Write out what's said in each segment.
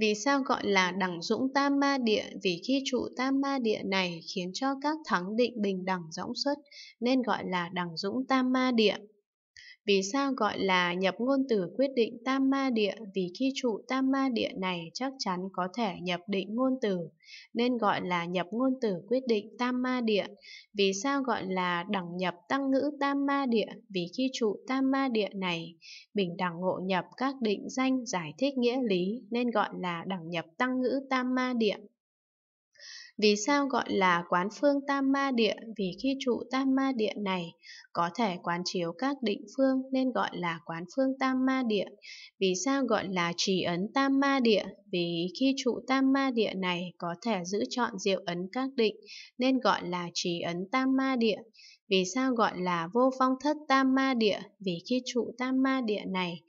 Vì sao gọi là đẳng dũng tam ma địa? Vì khi trụ tam ma địa này khiến cho các thắng định bình đẳng dõng xuất, nên gọi là đẳng dũng tam ma địa. Vì sao gọi là nhập ngôn từ quyết định tam ma địa? Vì khi trụ tam ma địa này chắc chắn có thể nhập định ngôn từ, nên gọi là nhập ngôn từ quyết định tam ma địa. Vì sao gọi là đẳng nhập tăng ngữ tam ma địa? Vì khi trụ tam ma địa này, bình đẳng ngộ nhập các định danh giải thích nghĩa lý, nên gọi là đẳng nhập tăng ngữ tam ma địa. Vì sao gọi là quán phương tam ma địa? Vì khi trụ tam ma địa này có thể quán chiếu các định phương nên gọi là quán phương tam ma địa. Vì sao gọi là trì ấn tam ma địa? Vì khi trụ tam ma địa này có thể giữ chọn diệu ấn các định nên gọi là trì ấn tam ma địa. Vì sao gọi là vô phong thất tam ma địa? Vì khi trụ tam ma địa này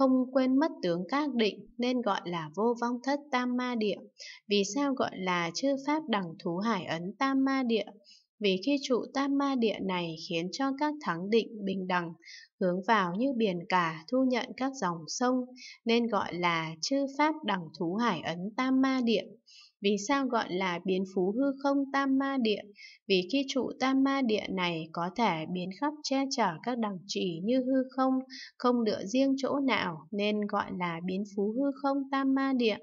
không quên mất tướng các định nên gọi là vô vong thất tam ma địa. Vì sao gọi là chư pháp đẳng thú hải ấn tam ma địa? Vì khi trụ tam ma địa này khiến cho các thắng định bình đẳng hướng vào như biển cả thu nhận các dòng sông nên gọi là chư pháp đẳng thú hải ấn tam ma địa. Vì sao gọi là biến phú hư không tam ma địa? Vì khi trụ tam ma địa này có thể biến khắp che chở các đẳng chỉ như hư không, không lựa riêng chỗ nào nên gọi là biến phú hư không tam ma địa.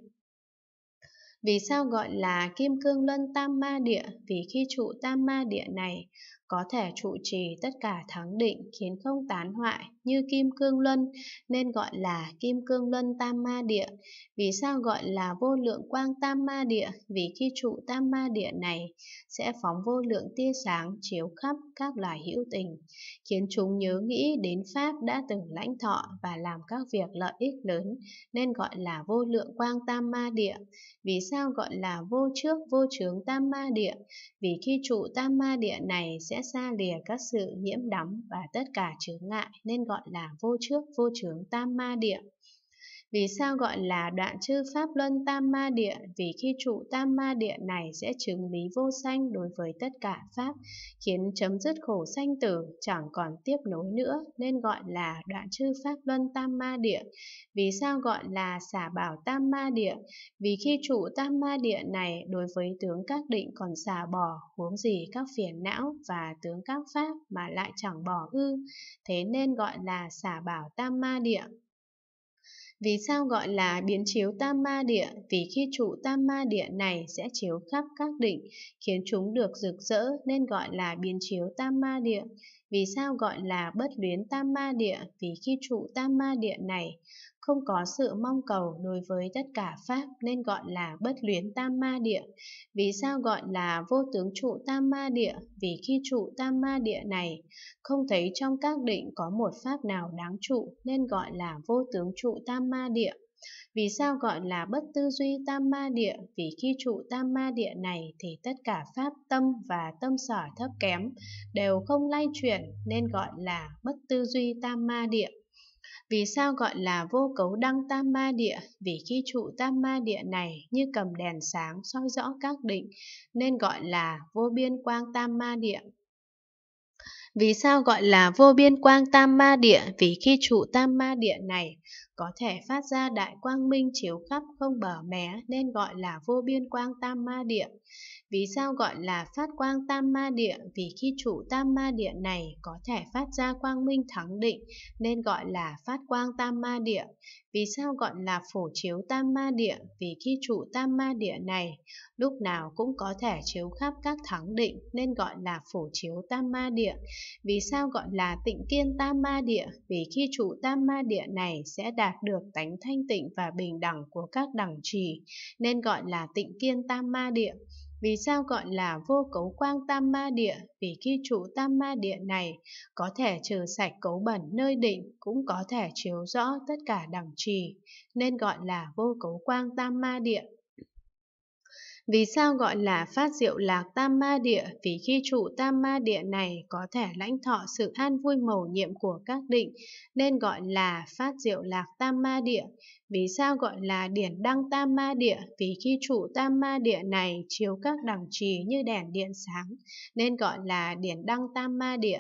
Vì sao gọi là kim cương luân tam ma địa? Vì khi trụ tam ma địa này có thể trụ trì tất cả thắng định khiến không tán hoại như kim cương luân nên gọi là kim cương luân tam ma địa. Vì sao gọi là vô lượng quang tam ma địa? Vì khi trụ tam ma địa này sẽ phóng vô lượng tia sáng chiếu khắp các loài hữu tình, khiến chúng nhớ nghĩ đến Pháp đã từng lãnh thọ và làm các việc lợi ích lớn nên gọi là vô lượng quang tam ma địa. Vì sao gọi là vô trước vô chướng tam ma địa? Vì khi trụ tam ma địa này sẽ sẽ xa lìa các sự nhiễm đắm và tất cả chướng ngại nên gọi là vô trước vô chướng tam ma địa. Vì sao gọi là đoạn chư Pháp Luân Tam Ma Địa? Vì khi trụ Tam Ma Địa này sẽ chứng lý vô sanh đối với tất cả Pháp, khiến chấm dứt khổ sanh tử, chẳng còn tiếp nối nữa, nên gọi là đoạn chư Pháp Luân Tam Ma Địa. Vì sao gọi là xả bảo Tam Ma Địa? Vì khi trụ Tam Ma Địa này đối với tướng các định còn xả bỏ, huống gì các phiền não và tướng các Pháp mà lại chẳng bỏ ư, thế nên gọi là xả bảo Tam Ma Địa. Vì sao gọi là biến chiếu tam ma địa? Vì khi trụ tam ma địa này sẽ chiếu khắp các định, khiến chúng được rực rỡ nên gọi là biến chiếu tam ma địa. Vì sao gọi là bất luyến tam ma địa? Vì khi trụ tam ma địa này không có sự mong cầu đối với tất cả pháp nên gọi là bất luyến tam ma địa. Vì sao gọi là vô tướng trụ tam ma địa? Vì khi trụ tam ma địa này không thấy trong các định có một pháp nào đáng trụ nên gọi là vô tướng trụ tam ma địa. Vì sao gọi là bất tư duy tam ma địa? Vì khi trụ tam ma địa này thì tất cả pháp tâm và tâm sở thấp kém đều không lay chuyển nên gọi là bất tư duy tam ma địa. Vì sao gọi là vô cấu đăng tam ma địa? Vì khi trụ tam ma địa này như cầm đèn sáng soi rõ các định, nên gọi là vô biên quang tam ma địa. Vì sao gọi là vô biên quang tam ma địa? Vì khi trụ tam ma địa này có thể phát ra đại quang minh chiếu khắp không bờ mé nên gọi là vô biên quang tam ma địa. Vì sao gọi là phát quang tam ma địa? Vì khi trụ tam ma địa này có thể phát ra quang minh thắng định nên gọi là phát quang tam ma địa. Vì sao gọi là phổ chiếu tam ma địa? Vì khi trụ tam ma địa này lúc nào cũng có thể chiếu khắp các thắng định nên gọi là phổ chiếu tam ma địa. Vì sao gọi là tịnh kiên tam ma địa? Vì khi trụ tam ma địa này sẽ đạt được tánh thanh tịnh và bình đẳng của các đẳng trì nên gọi là tịnh kiên tam ma địa. Vì sao gọi là vô cấu quang tam ma địa? Vì khi trụ tam ma địa này có thể trừ sạch cấu bẩn nơi định, cũng có thể chiếu rõ tất cả đẳng trì, nên gọi là vô cấu quang tam ma địa. Vì sao gọi là phát diệu lạc tam ma địa? Vì khi trụ tam ma địa này có thể lãnh thọ sự an vui mầu nhiệm của các định, nên gọi là phát diệu lạc tam ma địa. Vì sao gọi là điển đăng tam ma địa? Vì khi trụ tam ma địa này chiếu các đẳng trì như đèn điện sáng, nên gọi là điển đăng tam ma địa.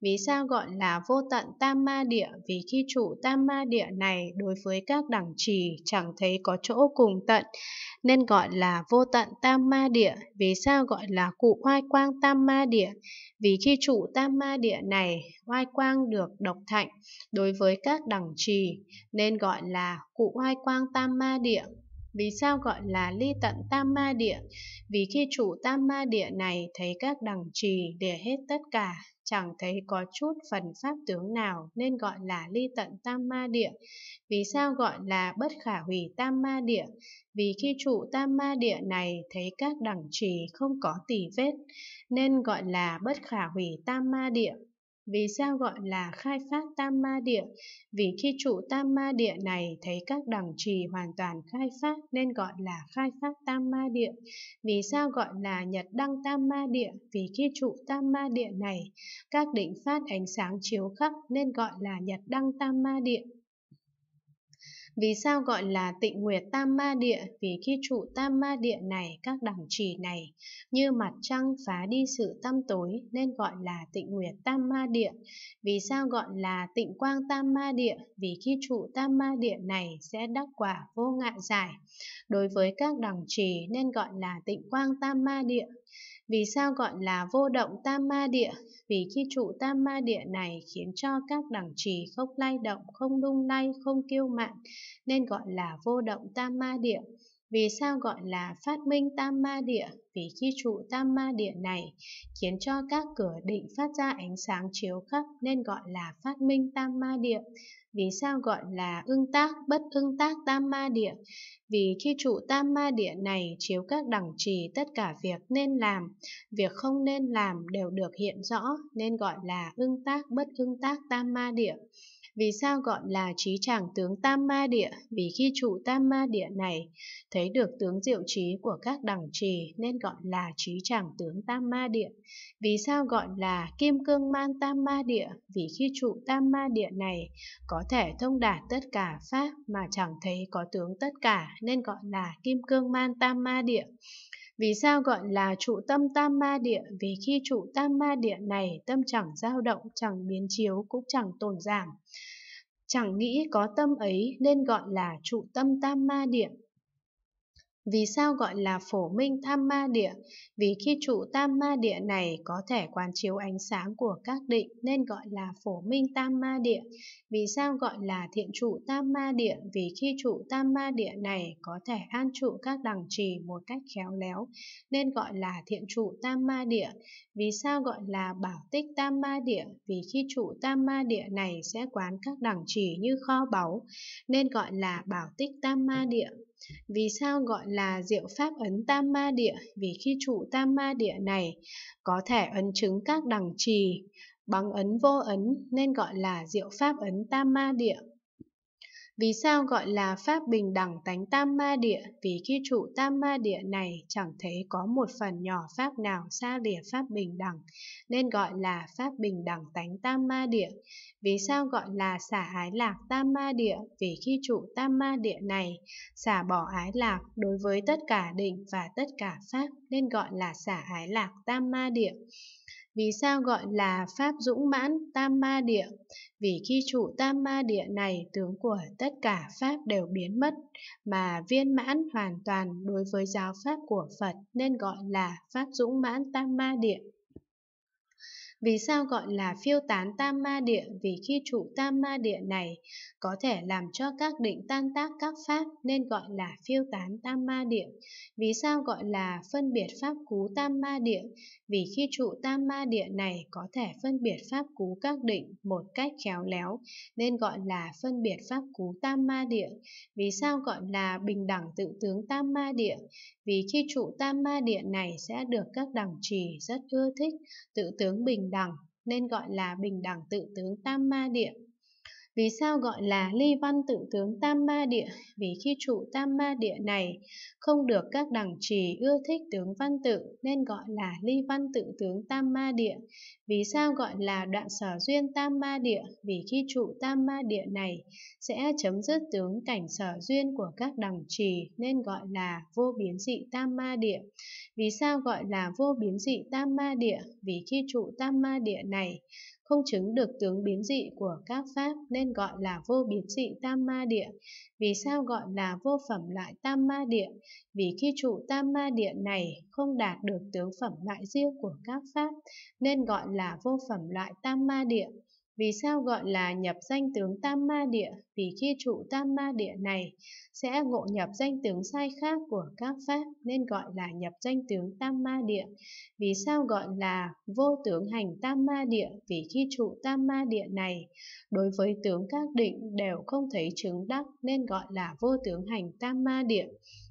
Vì sao gọi là vô tận tam ma địa? Vì khi trụ tam ma địa này đối với các đẳng trì chẳng thấy có chỗ cùng tận, nên gọi là vô tận tận tam ma địa, vì sao gọi là cụ oai quang tam ma địa? Vì khi trụ tam ma địa này, oai quang được độc thạnh đối với các đẳng trì, nên gọi là cụ oai quang tam ma địa. Vì sao gọi là ly tận tam ma địa? Vì khi trụ tam ma địa này thấy các đẳng trì để hết tất cả chẳng thấy có chút phần pháp tướng nào nên gọi là ly tận tam ma địa. Vì sao gọi là bất khả hủy tam ma địa? Vì khi trụ tam ma địa này thấy các đẳng trì không có tỳ vết nên gọi là bất khả hủy tam ma địa. Vì sao gọi là khai phát tam ma địa? Vì khi trụ tam ma địa này thấy các đẳng trì hoàn toàn khai phát nên gọi là khai phát tam ma địa. Vì sao gọi là nhật đăng tam ma địa? Vì khi trụ tam ma địa này các định phát ánh sáng chiếu khắp nên gọi là nhật đăng tam ma địa. Vì sao gọi là tịnh nguyệt tam ma địa? Vì khi trụ tam ma địa này, các đẳng trì này, như mặt trăng phá đi sự tăm tối nên gọi là tịnh nguyệt tam ma địa. Vì sao gọi là tịnh quang tam ma địa? Vì khi trụ tam ma địa này sẽ đắc quả vô ngại giải. Đối với các đẳng trì nên gọi là tịnh quang tam ma địa. Vì sao gọi là vô động tam ma địa? Vì khi trụ tam ma địa này khiến cho các đẳng trì không lay động, không lung lay, không kiêu mạn, nên gọi là vô động tam ma địa. Vì sao gọi là phát minh tam ma địa? Vì khi trụ tam ma địa này khiến cho các cửa định phát ra ánh sáng chiếu khắp nên gọi là phát minh tam ma địa. Vì sao gọi là ưng tác bất ưng tác tam ma địa? Vì khi trụ tam ma địa này chiếu các đẳng trì tất cả việc nên làm, việc không nên làm đều được hiện rõ nên gọi là ưng tác bất ưng tác tam ma địa. Vì sao gọi là trí tràng tướng tam ma địa? Vì khi trụ tam ma địa này thấy được tướng diệu trí của các đẳng trì nên gọi là trí tràng tướng tam ma địa. Vì sao gọi là kim cương man tam ma địa? Vì khi trụ tam ma địa này có thể thông đạt tất cả pháp mà chẳng thấy có tướng tất cả nên gọi là kim cương man tam ma địa. Vì sao gọi là trụ tâm tam ma địa? Vì khi trụ tam ma địa này, tâm chẳng dao động, chẳng biến chiếu, cũng chẳng tồn giảm. Chẳng nghĩ có tâm ấy nên gọi là trụ tâm tam ma địa. Vì sao gọi là phổ minh tham ma địa? Vì khi trụ tam ma địa này có thể quan chiếu ánh sáng của các định nên gọi là phổ minh tam ma địa. Vì sao gọi là thiện trụ tam ma địa? Vì khi trụ tam ma địa này có thể an trụ các đẳng trì một cách khéo léo nên gọi là thiện trụ tam ma địa. Vì sao gọi là bảo tích tam ma địa? Vì khi trụ tam ma địa này sẽ quán các đẳng trì như kho báu nên gọi là bảo tích tam ma địa. Vì sao gọi là diệu pháp ấn tam ma địa? Vì khi trụ tam ma địa này có thể ấn chứng các đẳng trì bằng ấn vô ấn nên gọi là diệu pháp ấn tam ma địa. Vì sao gọi là pháp bình đẳng tánh tam ma địa? Vì khi trụ tam ma địa này chẳng thấy có một phần nhỏ pháp nào xa lìa pháp bình đẳng, nên gọi là pháp bình đẳng tánh tam ma địa. Vì sao gọi là xả ái lạc tam ma địa? Vì khi trụ tam ma địa này, xả bỏ ái lạc đối với tất cả định và tất cả pháp, nên gọi là xả ái lạc tam ma địa. Vì sao gọi là Pháp Dũng Mãn Tam Ma Địa? Vì khi trụ Tam Ma Địa này, tướng của tất cả Pháp đều biến mất, mà viên mãn hoàn toàn đối với giáo Pháp của Phật nên gọi là Pháp Dũng Mãn Tam Ma Địa. Vì sao gọi là phiêu tán tam ma địa? Vì khi trụ tam ma địa này có thể làm cho các định tan tác các pháp nên gọi là phiêu tán tam ma địa. Vì sao gọi là phân biệt pháp cú tam ma địa? Vì khi trụ tam ma địa này có thể phân biệt pháp cú các định một cách khéo léo nên gọi là phân biệt pháp cú tam ma địa. Vì sao gọi là bình đẳng tự tướng tam ma địa? Vì khi trụ tam ma địa này sẽ được các đẳng trì rất ưa thích, tự tướng bình bình đẳng nên gọi là bình đẳng tự tướng tam ma địa vì sao gọi là ly văn tự tướng tam ma địa? Vì khi trụ tam ma địa này không được các đẳng trì ưa thích tướng văn tự nên gọi là ly văn tự tướng tam ma địa. Vì sao gọi là đoạn sở duyên tam ma địa? Vì khi trụ tam ma địa này sẽ chấm dứt tướng cảnh sở duyên của các đẳng trì nên gọi là vô biến dị tam ma địa. Vì sao gọi là vô biến dị tam ma địa? Vì khi trụ tam ma địa này không chứng được tướng biến dị của các pháp nên gọi là vô biến dị tam ma địa. Vì sao gọi là vô phẩm lại tam ma địa? Vì khi trụ tam ma địa này không đạt được tướng phẩm lại riêng của các pháp nên gọi là vô phẩm lại tam ma địa. Vì sao gọi là nhập danh tướng tam ma địa? Vì khi trụ tam ma địa này sẽ ngộ nhập danh tướng sai khác của các pháp nên gọi là nhập danh tướng tam ma địa. Vì sao gọi là vô tướng hành tam ma địa? Vì khi trụ tam ma địa này đối với tướng các định đều không thấy chứng đắc nên gọi là vô tướng hành tam ma địa.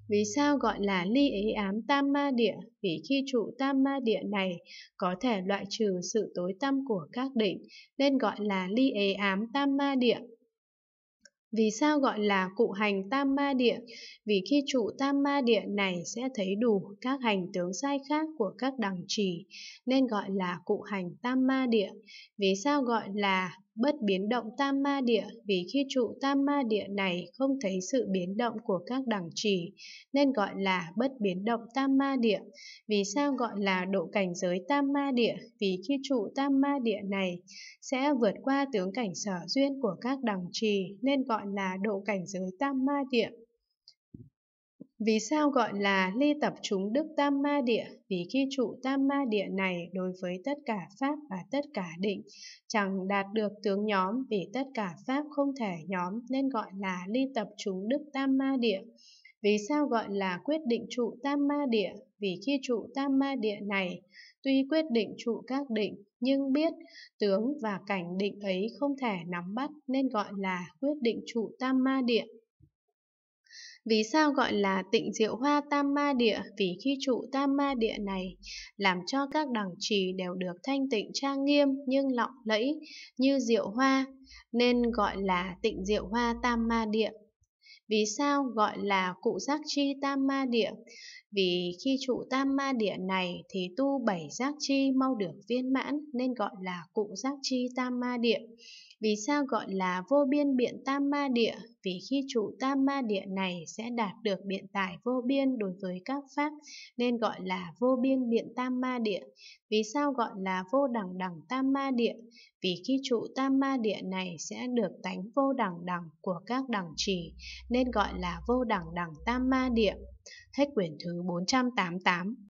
Vì sao gọi là ly ý ám tam ma địa? Vì khi trụ tam ma địa này có thể loại trừ sự tối tâm của các định nên gọi là ly ý ám tam ma địa. Vì sao gọi là cụ hành tam ma địa? Vì khi trụ tam ma địa này sẽ thấy đủ các hành tướng sai khác của các đẳng trì, nên gọi là cụ hành tam ma địa. Vì sao gọi là bất biến động tam ma địa vì khi trụ tam ma địa này không thấy sự biến động của các đẳng trì nên gọi là bất biến động tam ma địa. Vì sao gọi là độ cảnh giới tam ma địa? Vì khi trụ tam ma địa này sẽ vượt qua tướng cảnh sở duyên của các đẳng trì nên gọi là độ cảnh giới tam ma địa. Vì sao gọi là ly tập chúng đức tam ma địa? Vì khi trụ tam ma địa này đối với tất cả pháp và tất cả định chẳng đạt được tướng nhóm vì tất cả pháp không thể nhóm nên gọi là ly tập chúng đức tam ma địa. Vì sao gọi là quyết định trụ tam ma địa? Vì khi trụ tam ma địa này tuy quyết định trụ các định nhưng biết tướng và cảnh định ấy không thể nắm bắt nên gọi là quyết định trụ tam ma địa. Vì sao gọi là tịnh diệu hoa tam ma địa? Vì khi trụ tam ma địa này làm cho các đẳng trì đều được thanh tịnh trang nghiêm nhưng lọng lẫy như diệu hoa, nên gọi là tịnh diệu hoa tam ma địa. Vì sao gọi là cụ giác chi tam ma địa? Vì khi trụ tam ma địa này thì tu bảy giác chi mau được viên mãn nên gọi là cụ giác chi tam ma địa. Vì sao gọi là vô biên biện tam ma địa? Vì khi trụ tam ma địa này sẽ đạt được biện tải vô biên đối với các pháp, nên gọi là vô biên biện tam ma địa. Vì sao gọi là vô đẳng đẳng tam ma địa? Vì khi trụ tam ma địa này sẽ được tánh vô đẳng đẳng của các đẳng trì, nên gọi là vô đẳng đẳng tam ma địa. Hết quyển thứ 488